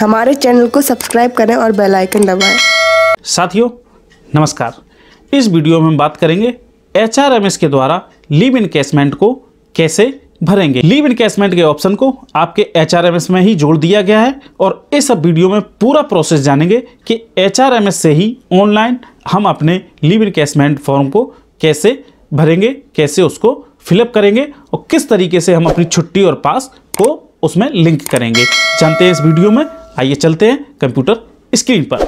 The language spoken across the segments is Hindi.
हमारे चैनल को सब्सक्राइब करें और बेल आइकन दबाएं साथियों नमस्कार इस वीडियो में हम बात करेंगे एच के द्वारा लीव इनकेसमेंट को कैसे भरेंगे लीव इनकेसमेंट के ऑप्शन को आपके एच में ही जोड़ दिया गया है और इस सब वीडियो में पूरा प्रोसेस जानेंगे कि एच से ही ऑनलाइन हम अपने लीव इनकेसमेंट फॉर्म को कैसे भरेंगे कैसे उसको फिलअप करेंगे और किस तरीके से हम अपनी छुट्टी और पास को उसमें लिंक करेंगे जानते हैं इस वीडियो में आइए चलते हैं कंप्यूटर स्क्रीन पर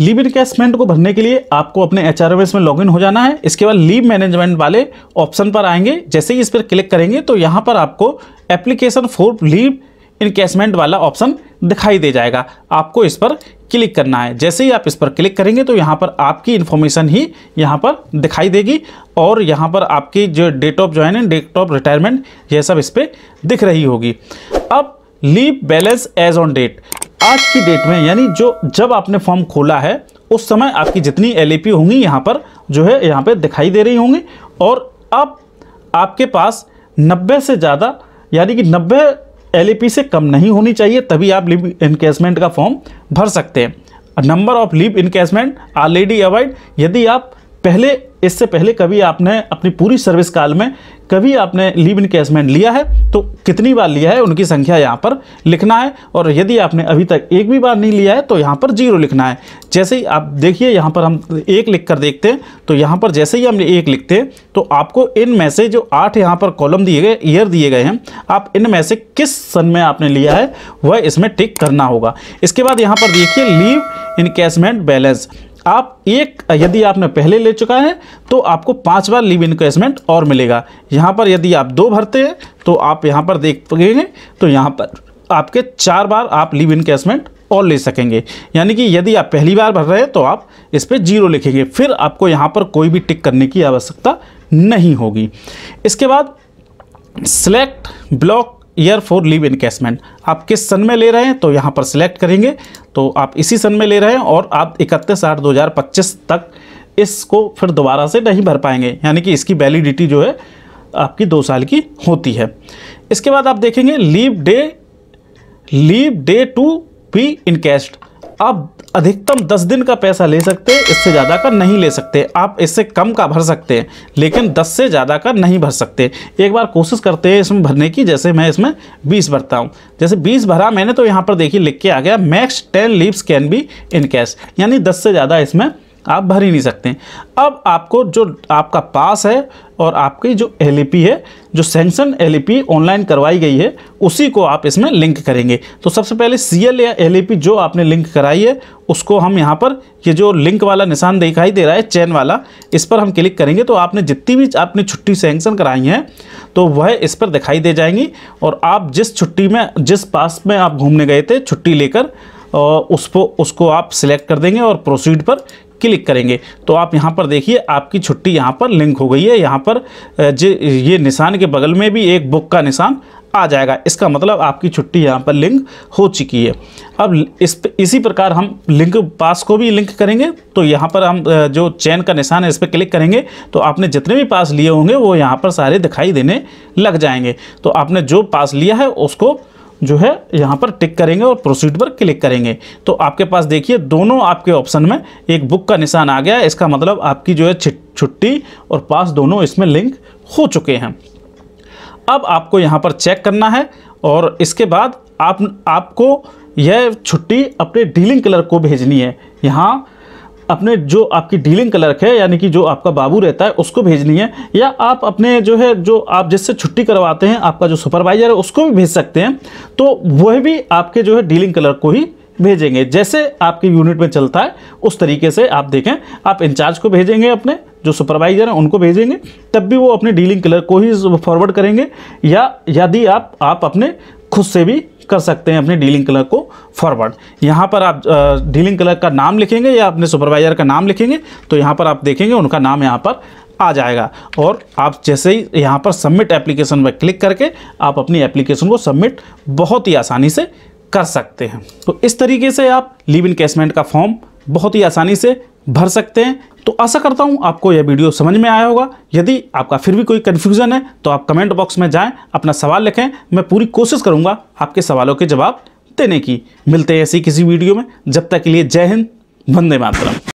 लीव इनकेसमेंट को भरने के लिए आपको अपने एच में लॉगिन हो जाना है इसके बाद लीव मैनेजमेंट वाले ऑप्शन पर आएंगे जैसे ही इस पर क्लिक करेंगे तो यहाँ पर आपको एप्लीकेशन फॉर लीव इनकेसमेंट वाला ऑप्शन दिखाई दे जाएगा आपको इस पर क्लिक करना है जैसे ही आप इस पर क्लिक करेंगे तो यहाँ पर आपकी इन्फॉर्मेशन ही यहाँ पर दिखाई देगी और यहाँ पर आपकी जो date of join date of retirement यह सब इस पर दिख रही होगी अब leave balance as on date आज की डेट में यानी जो जब आपने फॉर्म खोला है उस समय आपकी जितनी एल होंगी यहाँ पर जो है यहाँ पर दिखाई दे रही होंगी और अब आपके पास नब्बे से ज़्यादा यानी कि नब्बे एल से कम नहीं होनी चाहिए तभी आप लीव इनकेसमेंट का फॉर्म भर सकते हैं number of leave encashment already availed यदि आप पहले इससे पहले कभी आपने अपनी पूरी सर्विस काल में कभी आपने लीव कैशमेंट लिया है तो कितनी बार लिया है उनकी संख्या यहाँ पर लिखना है और यदि आपने अभी तक एक भी बार नहीं लिया है तो यहाँ पर जीरो लिखना है जैसे ही आप देखिए यहाँ पर हम एक लिख कर देखते हैं तो यहाँ पर जैसे ही हम एक लिखते हैं तो आपको में से जो आठ यहाँ पर कॉलम दिए गए ईयर दिए गए हैं आप में से किस सन में आपने लिया है वह इसमें टिक करना होगा इसके बाद यहाँ पर देखिए लीव कैशमेंट बैलेंस आप एक यदि आपने पहले ले चुका है तो आपको पाँच बार लिव इन्वेस्टमेंट और मिलेगा यहाँ पर यदि आप दो भरते हैं तो आप यहाँ पर देख पाएंगे तो यहाँ पर आपके चार बार आप लिव इन्वेस्टमेंट और ले सकेंगे यानी कि यदि आप पहली बार भर रहे हैं तो आप इस पर जीरो लिखेंगे फिर आपको यहाँ पर कोई भी टिक करने की आवश्यकता नहीं होगी इसके बाद select block year for leave encashment आप किस सन में ले रहे हैं तो यहाँ पर सिलेक्ट करेंगे तो आप इसी सन में ले रहे हैं और आप इकतीस आठ दो हज़ार पच्चीस तक इसको फिर दोबारा से नहीं भर पाएंगे यानी कि इसकी वैलिडिटी जो है आपकी दो साल की होती है इसके बाद आप देखेंगे leave day leave day to be encashed अब अधिकतम दस दिन का पैसा ले सकते हैं इससे ज़्यादा का नहीं ले सकते आप इससे कम का भर सकते हैं लेकिन दस से ज़्यादा का नहीं भर सकते एक बार कोशिश करते हैं इसमें भरने की जैसे मैं इसमें बीस भरता हूँ जैसे बीस भरा मैंने तो यहाँ पर देखिए लिख के आ गया max ten leaves can be in cash यानी दस से ज़्यादा इसमें आप भर ही नहीं सकते अब आपको जो आपका पास है और आपकी जो एल e है जो सेंक्शन एल ऑनलाइन करवाई गई है उसी को आप इसमें लिंक करेंगे तो सबसे पहले सी या एल e जो आपने लिंक कराई है उसको हम यहाँ पर ये जो लिंक वाला निशान दिखाई दे रहा है चैन वाला इस पर हम क्लिक करेंगे तो आपने जितनी भी आपने छुट्टी सेंक्शन कराई हैं तो वह इस पर दिखाई दे जाएंगी और आप जिस छुट्टी में जिस पास में आप घूमने गए थे छुट्टी लेकर उसको उसको आप सिलेक्ट कर देंगे और प्रोसीड पर क्लिक करेंगे तो आप यहाँ पर देखिए आपकी छुट्टी यहाँ पर लिंक हो गई है यहाँ पर जे ये निशान के बगल में भी एक बुक का निशान आ जाएगा इसका मतलब आपकी छुट्टी यहाँ पर लिंक हो चुकी है अब इस इसी प्रकार हम लिंक पास को भी लिंक करेंगे तो यहाँ पर हम जो चैन का निशान है इस पर क्लिक करेंगे तो आपने जितने भी पास लिए होंगे वो यहाँ पर सारे दिखाई देने लग जाएंगे तो आपने जो पास लिया है उसको जो है यहाँ पर टिक करेंगे और प्रोसीड पर क्लिक करेंगे तो आपके पास देखिए दोनों आपके ऑप्शन में एक बुक का निशान आ गया इसका मतलब आपकी जो है छुट्टी और पास दोनों इसमें लिंक हो चुके हैं अब आपको यहाँ पर चेक करना है और इसके बाद आप आपको यह छुट्टी अपने डीलिंग क्लर्क को भेजनी है यहाँ अपने जो आपकी डीलिंग क्लर्क है यानी कि जो आपका बाबू रहता है उसको भेजनी है या आप अपने जो है जो आप जिससे छुट्टी करवाते हैं आपका जो सुपरवाइजर है उसको भी भेज सकते हैं तो वह भी आपके जो है डीलिंग क्लर्क को ही भेजेंगे जैसे आपके यूनिट में चलता है उस तरीके से आप देखें आप इंचार्ज को भेजेंगे अपने जो सुपरवाइजर हैं उनको भेजेंगे तब भी वो अपने डीलिंग क्लर्क को ही फॉरवर्ड करेंगे या यदि आप आप अपने खुद से भी कर सकते हैं अपने डीलिंग क्लर्क को फॉरवर्ड यहाँ पर आप डीलिंग क्लर्क का नाम लिखेंगे या अपने सुपरवाइज़र का नाम लिखेंगे तो यहाँ पर आप देखेंगे उनका नाम यहाँ पर आ जाएगा और आप जैसे ही यहाँ पर सबमिट एप्लीकेशन पर क्लिक करके आप अपनी एप्लीकेशन को सबमिट बहुत ही आसानी से कर सकते हैं तो इस तरीके से आप लिव इनकेसमेंट का फॉर्म बहुत ही आसानी से भर सकते हैं तो आशा करता हूँ आपको यह वीडियो समझ में आया होगा यदि आपका फिर भी कोई कन्फ्यूज़न है तो आप कमेंट बॉक्स में जाएँ अपना सवाल लिखें मैं पूरी कोशिश करूँगा आपके सवालों के जवाब देने की मिलते हैं ऐसी किसी वीडियो में जब तक के लिए जय हिंद वंदे मातरम